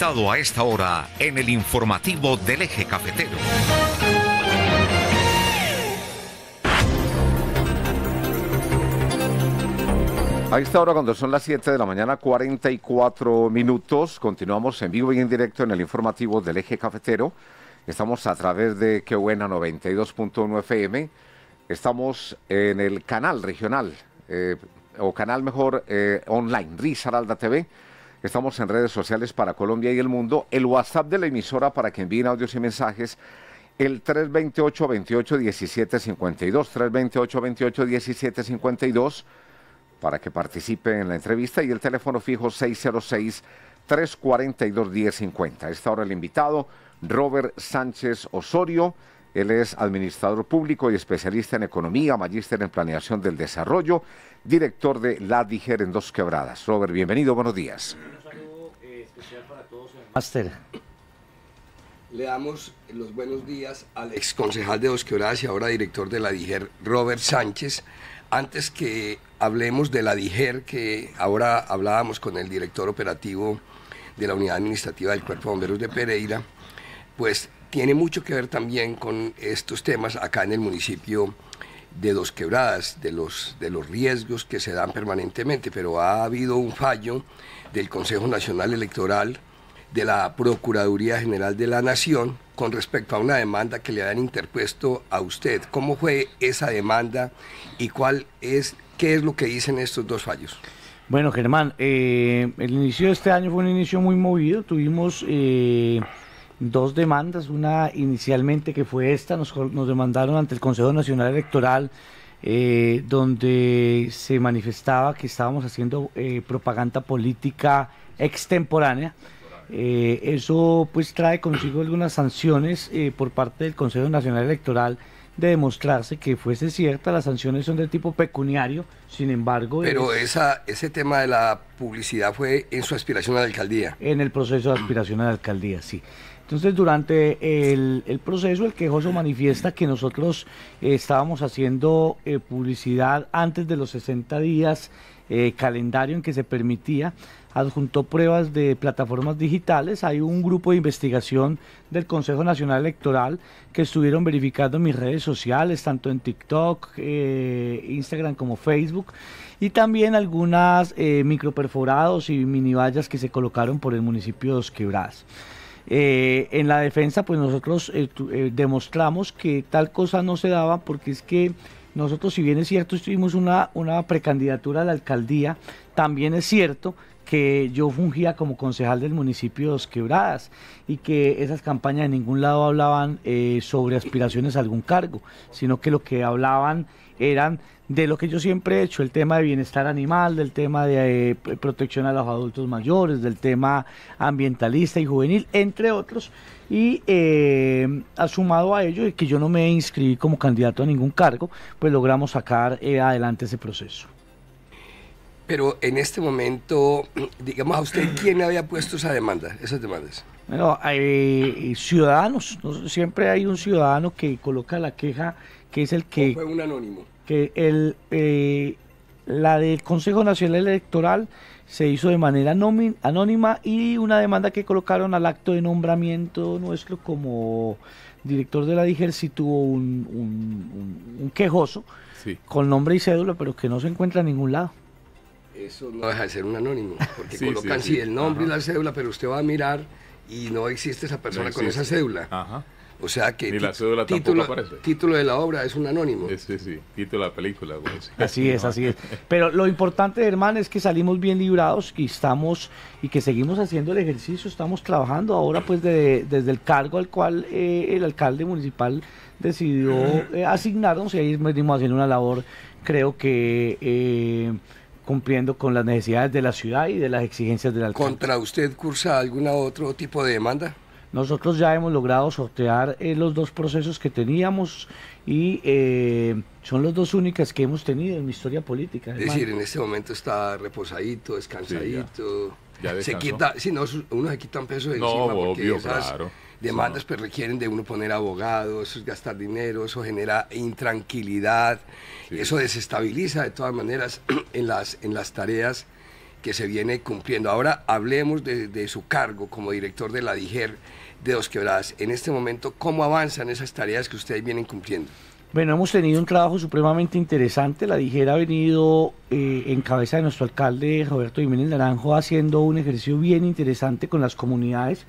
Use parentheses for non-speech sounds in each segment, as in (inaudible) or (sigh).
a esta hora en el informativo del eje cafetero. A esta hora, cuando son las 7 de la mañana, 44 minutos, continuamos en vivo y en directo en el informativo del eje cafetero. Estamos a través de Qué Buena 92.1 FM. Estamos en el canal regional, eh, o canal mejor eh, online, Rizaralda TV Estamos en redes sociales para Colombia y el mundo. El WhatsApp de la emisora para que envíen audios y mensajes. El 328-28-1752. 328-28-1752 para que participe en la entrevista. Y el teléfono fijo 606-342-1050. Está ahora el invitado, Robert Sánchez Osorio. Él es administrador público y especialista en economía, magíster en planeación del desarrollo, director de La Diger en Dos Quebradas. Robert, bienvenido, buenos días. Un saludo especial para todos. Master. Le damos los buenos días al exconcejal de Dos Quebradas y ahora director de La Diger, Robert Sánchez. Antes que hablemos de La Diger, que ahora hablábamos con el director operativo de la Unidad Administrativa del Cuerpo de Bomberos de Pereira, pues tiene mucho que ver también con estos temas acá en el municipio de Dos Quebradas, de los, de los riesgos que se dan permanentemente, pero ha habido un fallo del Consejo Nacional Electoral, de la Procuraduría General de la Nación, con respecto a una demanda que le han interpuesto a usted. ¿Cómo fue esa demanda y cuál es, qué es lo que dicen estos dos fallos? Bueno, Germán, eh, el inicio de este año fue un inicio muy movido. Tuvimos... Eh dos demandas, una inicialmente que fue esta, nos, demandaron ante el Consejo Nacional Electoral, eh, donde se manifestaba que estábamos haciendo eh, propaganda política extemporánea. Eh, eso pues trae consigo algunas sanciones por parte del Consejo Nacional Electoral de demostrarse que fuese cierta, las sanciones son de tipo pecuniario, sin embargo... Pero esa, ese tema de la publicidad fue en su aspiración a la alcaldía. En el proceso de aspiración a la alcaldía, sí. Entonces, durante el, proceso, el quejoso manifiesta que nosotros eh, estábamos haciendo eh, publicidad antes de los 60 días, eh, calendario en que se permitía, adjuntó pruebas de plataformas digitales, hay un grupo de investigación del Consejo Nacional Electoral que estuvieron verificando mis redes sociales, tanto en TikTok, Instagram como Facebook, y también algunas microperforados y mini vallas que se colocaron por el municipio de Dos Quebradas. Eh, en la defensa, pues nosotros eh, eh, demostramos que tal cosa no se daba porque es que nosotros, si bien es cierto, estuvimos una, una precandidatura a la alcaldía, también es cierto que yo fungía como concejal del municipio de Dos Quebradas y que esas campañas en ningún lado hablaban eh, sobre aspiraciones a algún cargo, sino que lo que hablaban eran de lo que yo siempre he hecho, el tema de bienestar animal, del tema de eh, protección a los adultos mayores, del tema ambientalista y juvenil, entre otros, y eh, asumado a ello y que yo no me inscribí como candidato a ningún cargo, pues logramos sacar eh, adelante ese proceso. Pero en este momento, digamos, ¿a usted quién había puesto esa demanda, esas demandas? Bueno, hay eh, ciudadanos, siempre hay un ciudadano que coloca la queja, que es el que... fue un anónimo. Que el, eh, la del Consejo Nacional Electoral se hizo de manera anónima y una demanda que colocaron al acto de nombramiento nuestro como director de la DIGER sí tuvo un, quejoso con nombre y cédula, pero que no se encuentra en ningún lado eso no deja de ser un anónimo, porque colocan sí, el nombre y la cédula, pero usted va a mirar y no existe esa persona con esa cédula. Ajá. O sea que Ni título, aparece. título de la obra es un anónimo. Sí, sí, título de la película. Así es, (laughs) así es. Pero lo importante, hermano, es que salimos bien librados y estamos y que seguimos haciendo el ejercicio, estamos trabajando ahora pues desde el cargo al cual eh, el alcalde municipal decidió eh, asignarnos y ahí venimos haciendo una labor, creo que... Eh, cumpliendo con las necesidades de la ciudad y de las exigencias del alcalde. ¿Contra usted cursa algún otro tipo de demanda? Nosotros ya hemos logrado sortear eh, los dos procesos que teníamos y eh, son los dos únicas que hemos tenido en mi historia política. Es decir, en este momento está reposadito, descansadito se quita, si no, uno se quita un peso de encima porque esas demandas pues, requieren de uno poner abogados, eso es gastar dinero, eso genera intranquilidad, eso desestabiliza de todas maneras (clears throat) en las, en las tareas que se viene cumpliendo. Ahora hablemos de, su cargo como director de la DIGER de Dos Quebradas. En este momento, ¿cómo avanzan esas tareas que ustedes vienen cumpliendo? Bueno, hemos tenido un trabajo supremamente interesante. La Dijera ha venido eh, en cabeza de nuestro alcalde Roberto Jiménez Naranjo haciendo un ejercicio bien interesante con las comunidades.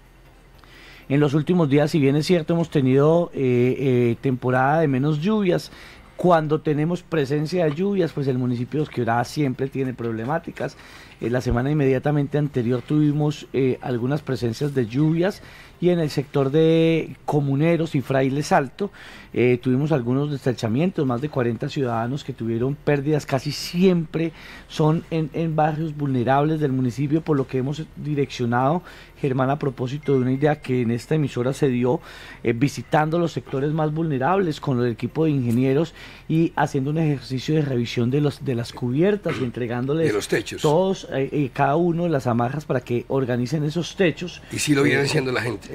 (coughs) en los últimos días, si bien es cierto, hemos tenido eh, eh, temporada de menos lluvias. Cuando tenemos presencia de lluvias, pues el municipio de Osquebrada siempre tiene problemáticas. la semana inmediatamente anterior tuvimos algunas presencias de lluvias y en el sector de comuneros y frailes alto eh, tuvimos algunos destachamientos, más de 40 ciudadanos que tuvieron pérdidas, casi siempre son en, barrios vulnerables del municipio, por lo que hemos direccionado, Germán, a propósito de una idea que en esta emisora se dio, eh, visitando los sectores más vulnerables con el equipo de ingenieros y haciendo un ejercicio de revisión de, los, de las cubiertas y entregándoles todos, y eh, cada uno las amarras para que organicen esos techos. Y si lo viene haciendo la gente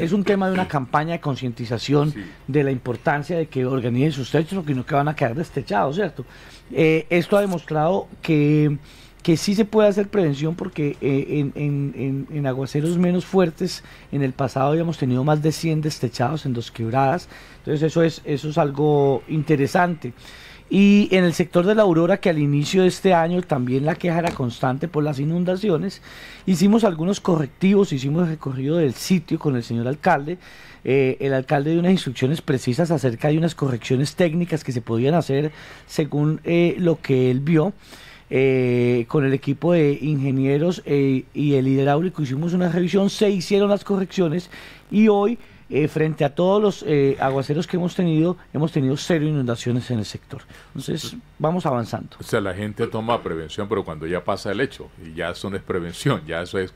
es, un tema de una campaña de concientización de la importancia de que organicen sus techos, que no que van a quedar destechados, ¿cierto? Eh, esto ha demostrado que, que sí se puede hacer prevención porque eh, en, aguaceros menos fuertes en el pasado habíamos tenido más de 100 destechados en dos quebradas, entonces eso es, eso es algo interesante. Y en el sector de la Aurora, que al inicio de este año también la queja era constante por las inundaciones, hicimos algunos correctivos, hicimos el recorrido del sitio con el señor alcalde. Eh, el alcalde dio unas instrucciones precisas acerca de unas correcciones técnicas que se podían hacer según eh, lo que él vio. Eh, con el equipo de ingenieros y el hidráulico hicimos una revisión, se hicieron las correcciones y hoy eh, frente a todos los eh, aguaceros que hemos tenido, hemos tenido cero inundaciones en el sector. Entonces, vamos avanzando. O sea, la gente toma prevención, pero cuando ya pasa el hecho, y ya eso no es prevención, ya eso es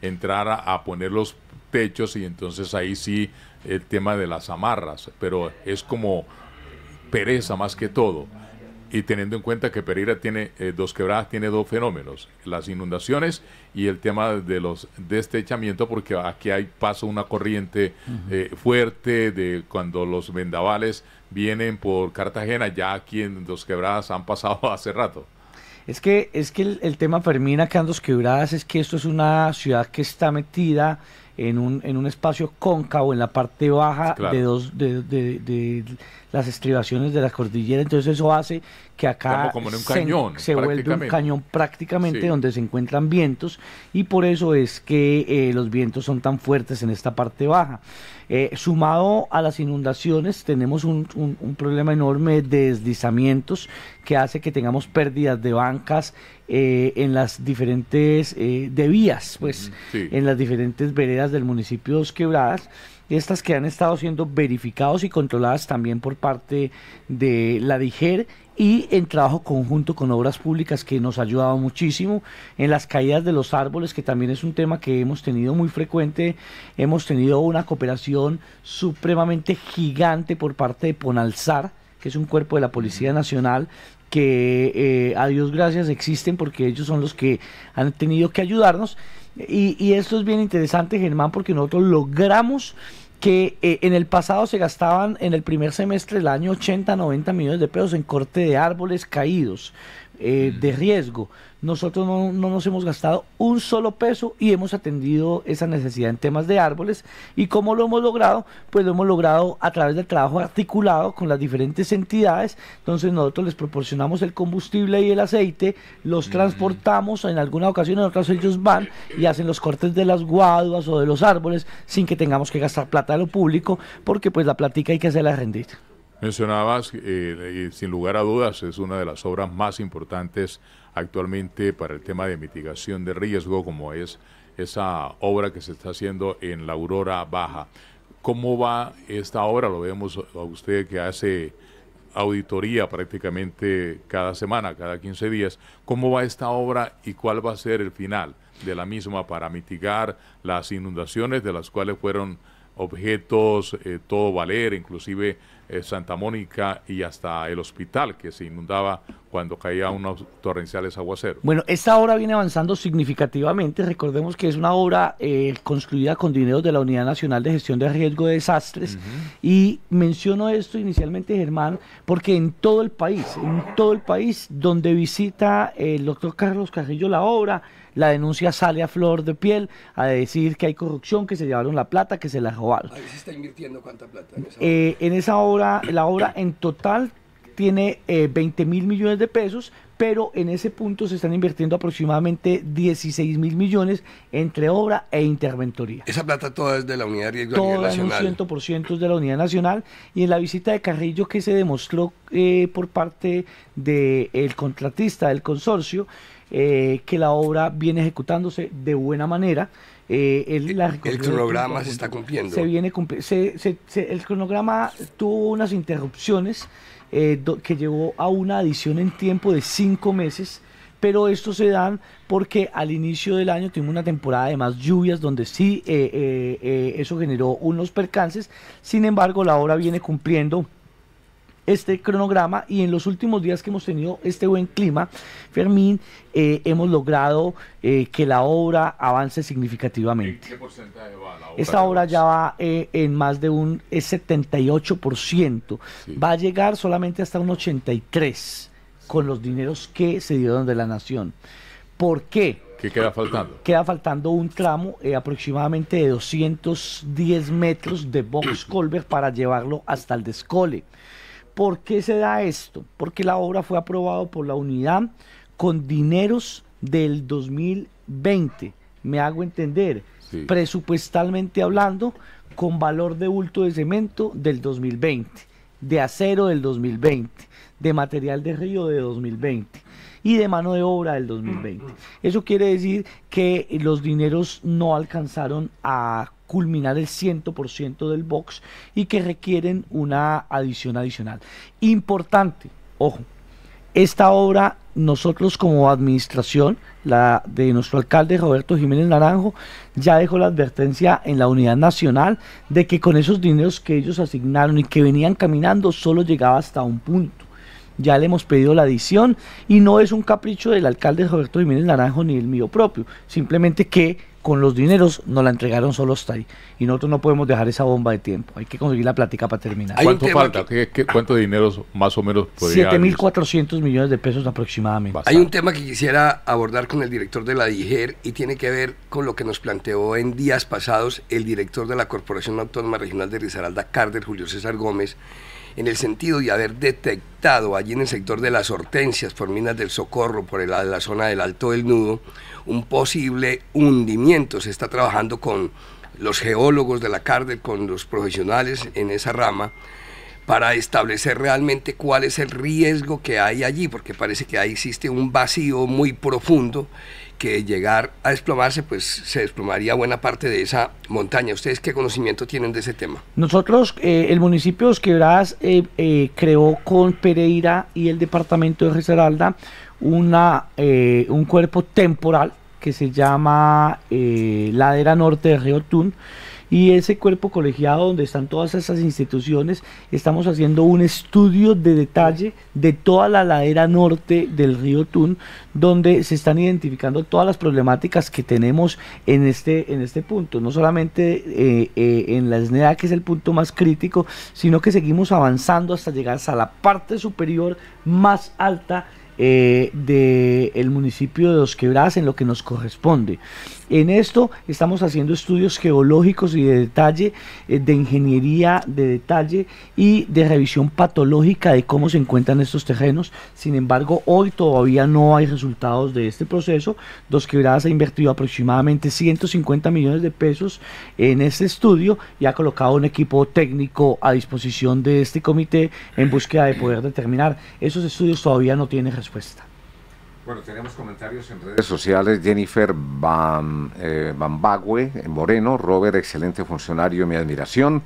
entrar a poner los techos y entonces ahí sí el tema de las amarras, pero es como pereza más que todo y teniendo en cuenta que Pereira tiene eh, dos quebradas, tiene dos fenómenos, las inundaciones y el tema de los destechamientos, porque aquí hay paso una corriente eh, fuerte de cuando los vendavales vienen por Cartagena, ya aquí en dos quebradas han pasado (laughs) hace rato. Es que, es que el, tema Fermina acá en dos quebradas es que esto es una ciudad que está metida en un, en un espacio cóncavo en la parte baja de, dos, de, las estribaciones de la cordillera. Entonces eso hace que acá se, vuelve un cañón prácticamente donde se encuentran vientos y por eso es que eh, los vientos son tan fuertes en esta parte baja. Eh, sumado a las inundaciones tenemos un, problema enorme de deslizamientos que hace que tengamos pérdidas de bancas eh, en las diferentes de vías, pues en las diferentes veredas del municipio de Dos Quebradas estas que han estado siendo verificados y controladas también por parte de la DIGER y en trabajo conjunto con obras públicas que nos ha ayudado muchísimo, en las caídas de los árboles, que también es un tema que hemos tenido muy frecuente, hemos tenido una cooperación supremamente gigante por parte de Ponalzar, que es un cuerpo de la Policía Nacional, que eh, a Dios gracias existen porque ellos son los que han tenido que ayudarnos. y esto es bien interesante, Germán, porque nosotros logramos que eh, en el pasado se gastaban en el primer semestre del año 80, 90 millones de pesos en corte de árboles caídos eh, de mm. riesgo, nosotros no, nos hemos gastado un solo peso y hemos atendido esa necesidad en temas de árboles. ¿Y cómo lo hemos logrado? Pues lo hemos logrado a través del trabajo articulado con las diferentes entidades. Entonces nosotros les proporcionamos el combustible y el aceite, los mm. transportamos en alguna ocasión, en otras ellos van y hacen los cortes de las guaduas o de los árboles sin que tengamos que gastar plata de lo público, porque pues la plática hay que hacerla rendir. Mencionabas, eh, sin lugar a dudas, es una de las obras más importantes actualmente para el tema de mitigación de riesgo, como es esa obra que se está haciendo en la Aurora Baja. ¿Cómo va esta obra? Lo vemos a usted que hace auditoría prácticamente cada semana, cada 15 días. ¿Cómo va esta obra y cuál va a ser el final de la misma para mitigar las inundaciones de las cuales fueron objetos, eh, todo valer, inclusive eh, Santa Mónica y hasta el hospital que se inundaba cuando caía unos torrenciales aguaceros. Bueno, esta obra viene avanzando significativamente. Recordemos que es una obra eh, construida con dinero de la Unidad Nacional de Gestión de Riesgo de Desastres. Y menciono esto inicialmente, Germán, porque en todo el país, en todo el país donde visita eh, el doctor Carlos Carrillo la obra, la denuncia sale a flor de piel a decir que hay corrupción, que se llevaron la plata, que se la robaron. Ahí se está invirtiendo cuánta plata en esa obra la obra en total tiene 20 eh, mil millones de pesos, pero en ese punto se están invirtiendo aproximadamente 16 mil millones entre obra e interventoría. Esa plata toda es de la Unidad de Riesgo toda a nivel nacional. 100% es de la Unidad Nacional y en la visita de Carrillo que se demostró eh, por parte del contratista del consorcio eh, que la obra viene ejecutándose de buena manera. Eh, el, eh, cronograma se está cumpliendo. viene el cronograma tuvo unas interrupciones eh, que llevó a una adición en tiempo de cinco meses, pero esto se dan porque al inicio del año tuvimos una temporada de más lluvias donde sí eso generó unos percances, sin embargo la obra viene cumpliendo este cronograma y en los últimos días que hemos tenido este buen clima, Fermín, eh, hemos logrado eh, que la obra avance significativamente. qué porcentaje va la obra? Esta obra ya va eh, en más de un 78%. Va a llegar solamente hasta un 83% con los dineros que se dieron de la nación. ¿Por qué? ¿Qué queda faltando? Queda faltando un tramo aproximadamente de 210 metros de box Colbert para llevarlo hasta el descole. ¿Por qué se da esto? Porque la obra fue aprobada por la unidad con dineros del 2020. Me hago entender, presupuestalmente hablando, con valor de bulto de cemento del 2020, de acero del 2020, de material de río de 2020 y de mano de obra del 2020. Mm, mm. Eso quiere decir que los dineros no alcanzaron a culminar el 100% del box y que requieren una adición adicional. Importante, ojo, esta obra nosotros como administración, la de nuestro alcalde Roberto Jiménez Naranjo, ya dejó la advertencia en la unidad nacional de que con esos dineros que ellos asignaron y que venían caminando solo llegaba hasta un punto. Ya le hemos pedido la adición y no es un capricho del alcalde Roberto Jiménez Naranjo ni el mío propio, simplemente que con los dineros nos la entregaron solo hasta ahí. Y nosotros no podemos dejar esa bomba de tiempo. Hay que conseguir la plática para terminar. ¿Cuánto falta? cuánto dinero más o menos podría 7.400 millones de pesos aproximadamente. Hay un tema que quisiera abordar con el director de la DIGER y tiene que ver con lo que nos planteó en días pasados el director de la Corporación Autónoma Regional de Risaralda, Carter Julio César Gómez, en el sentido de haber detectado allí en el sector de las Hortencias, por Minas del Socorro, por la zona del Alto del Nudo, un posible hundimiento. Se está trabajando con los geólogos de la Cárdenas, con los profesionales en esa rama, para establecer realmente cuál es el riesgo que hay allí, porque parece que ahí existe un vacío muy profundo que llegar a desplomarse, pues se desplomaría buena parte de esa montaña. ¿Ustedes qué conocimiento tienen de ese tema? Nosotros, eh, el municipio de eh, eh, creó con Pereira y el departamento de Risaralda una, eh, un cuerpo temporal que se llama eh, Ladera Norte de Río Tun y ese cuerpo colegiado donde están todas esas instituciones, estamos haciendo un estudio de detalle de toda la ladera norte del río Tun, donde se están identificando todas las problemáticas que tenemos en este, en este punto, no solamente eh, en la SNEA, que es el punto más crítico, sino que seguimos avanzando hasta llegar a la parte superior más alta eh, del municipio de Dos Quebradas en lo que nos corresponde. En esto estamos haciendo estudios geológicos y de detalle, eh, de ingeniería de detalle y de revisión patológica de cómo se encuentran estos terrenos. Sin embargo, hoy todavía no hay resultados de este proceso. Dos Quebradas ha invertido aproximadamente 150 millones de pesos en este estudio y ha colocado un equipo técnico a disposición de este comité en búsqueda de poder determinar. Esos estudios todavía no tienen resultados. Bueno, tenemos comentarios en redes sociales. Jennifer Bam, eh, Bambagüe Moreno, Robert, excelente funcionario, mi admiración.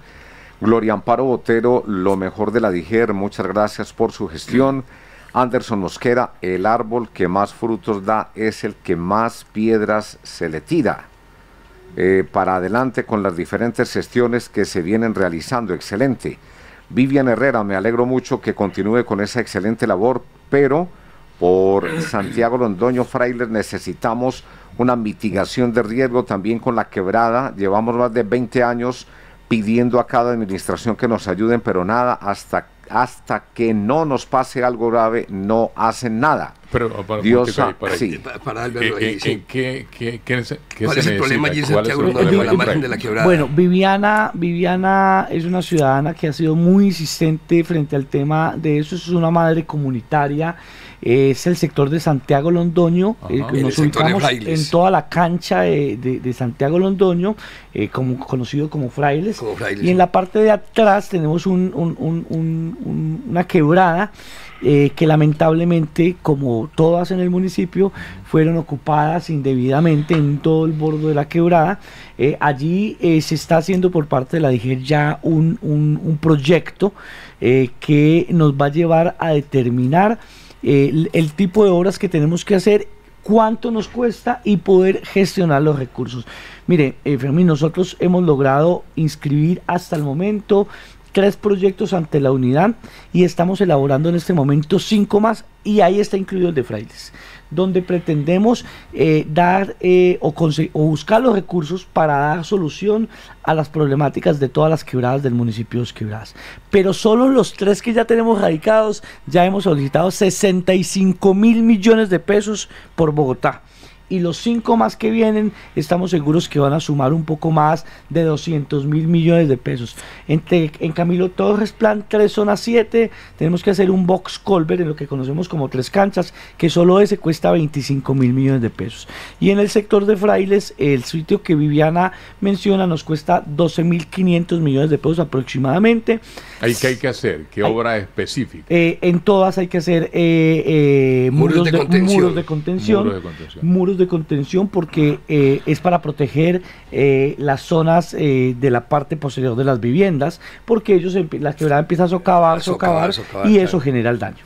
Gloria Amparo Botero, lo mejor de la Dijer, muchas gracias por su gestión. Anderson Mosquera, el árbol que más frutos da es el que más piedras se le tira. Eh, para adelante con las diferentes gestiones que se vienen realizando, excelente. Vivian Herrera, me alegro mucho que continúe con esa excelente labor, pero por Santiago Londoño Frailer necesitamos una mitigación de riesgo también con la quebrada. Llevamos más de 20 años pidiendo a cada administración que nos ayuden, pero nada, hasta, hasta que no nos pase algo grave, no hacen nada. Pero ah, para, Dios para, eh, para, qué, cuál es el problema allí en Santiago Londoño, Bueno, Viviana, Viviana es una ciudadana que ha sido muy insistente frente al tema de eso, es una madre comunitaria es el sector de Santiago Londoño. Eh, nos ubicamos en toda la cancha de, Santiago Londoño, eh, como, conocido como Frailes. Y en la parte de atrás tenemos una quebrada eh, que lamentablemente, como todas en el municipio, fueron ocupadas indebidamente en todo el borde de la quebrada. allí se está haciendo por parte de la DIGER ya un proyecto que nos va a llevar a determinar el, tipo de obras que tenemos que hacer cuánto nos cuesta y poder gestionar los recursos. Mire, eh, Fermín, nosotros hemos logrado inscribir hasta el momento tres proyectos ante la unidad y estamos elaborando en este momento cinco más y ahí está incluido el de frailes donde pretendemos eh, dar eh, o, buscar los recursos para dar solución a las problemáticas de todas las quebradas del municipio de Los Quebradas. Pero solo los tres que ya tenemos radicados, ya hemos solicitado 65 mil millones de pesos por Bogotá y los cinco más que vienen estamos seguros que van a sumar un poco más de 200 mil millones de pesos. Entre, en Camilo Torres Plan 3 zona 7 tenemos que hacer un box colver en lo que conocemos como tres canchas que solo ese cuesta 25 mil millones de pesos. Y en el sector de frailes el sitio que Viviana menciona nos cuesta 12 mil 500 millones de pesos aproximadamente. ¿Hay que hay que hacer? ¿Qué obra específica? Eh, en todas hay que hacer muros, de, contención. de contención de contención porque eh, es para proteger eh, las zonas eh, de la parte posterior de las viviendas, porque ellos, la quebrada empieza a socavar, socavar, y eso genera el daño.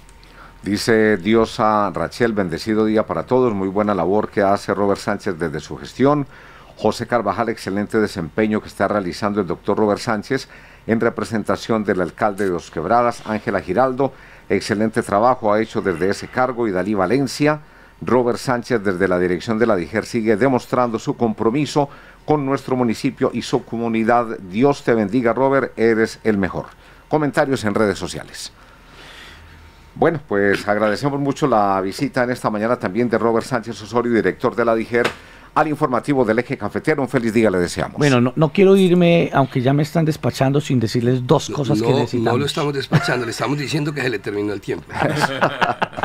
Dice Diosa Rachel, bendecido día para todos, muy buena labor que hace Robert Sánchez desde su gestión. José Carvajal, excelente desempeño que está realizando el doctor Robert Sánchez en representación del alcalde de Los Quebradas, Ángela Giraldo, excelente trabajo ha hecho desde ese cargo y Dalí Valencia. Robert Sánchez desde la dirección de la DIGER sigue demostrando su compromiso con nuestro municipio y su comunidad. Dios te bendiga, Robert, eres el mejor. Comentarios en redes sociales. Bueno, pues agradecemos mucho la visita en esta mañana también de Robert Sánchez Osorio, director de la DIGER, al informativo del eje cafetero. Un feliz día le deseamos. Bueno, no, quiero irme, aunque ya me están despachando, sin decirles dos cosas que necesitamos. No lo estamos despachando, le estamos diciendo que se le terminó el tiempo. (laughs) (laughs)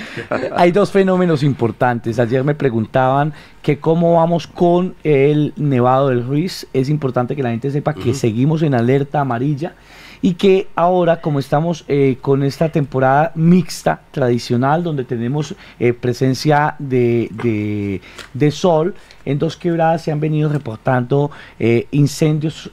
(laughs) Hay dos fenómenos importantes. Ayer me preguntaban que cómo vamos con el nevado del Ruiz. Es importante que la gente sepa que seguimos en alerta amarilla y que ahora como estamos eh, con esta temporada mixta tradicional donde tenemos eh, presencia de, sol en dos quebradas se han venido reportando eh, incendios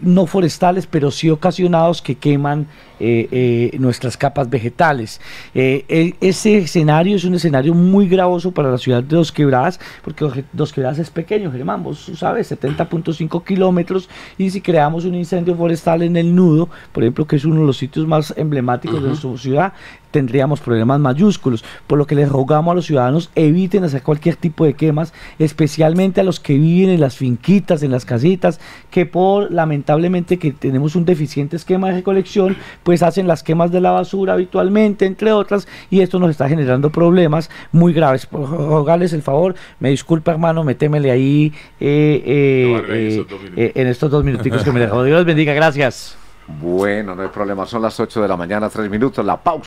no forestales pero sí ocasionados que queman eh, eh, nuestras capas vegetales. Eh, ese escenario es un escenario muy gravoso para la ciudad de Dos Quebradas, porque Dos Quebradas es pequeño, Germán, vos sabes, 70.5 kilómetros, y si creamos un incendio forestal en el nudo, por ejemplo, que es uno de los sitios más emblemáticos de nuestra ciudad, tendríamos problemas mayúsculos, por lo que les rogamos a los ciudadanos eviten hacer cualquier tipo de quemas, especialmente a los que viven en las finquitas, en las casitas, que por lamentablemente que tenemos un deficiente esquema de recolección, pues pues hacen las quemas de la basura habitualmente, entre otras, y esto nos está generando problemas muy graves. Por Rogarles el favor, me disculpa hermano, metémele ahí eh, eh, eh, en estos dos minutitos que me dejó. Dios bendiga, gracias. Bueno, no hay problema, son las 8 de la mañana, 3 minutos, la pausa.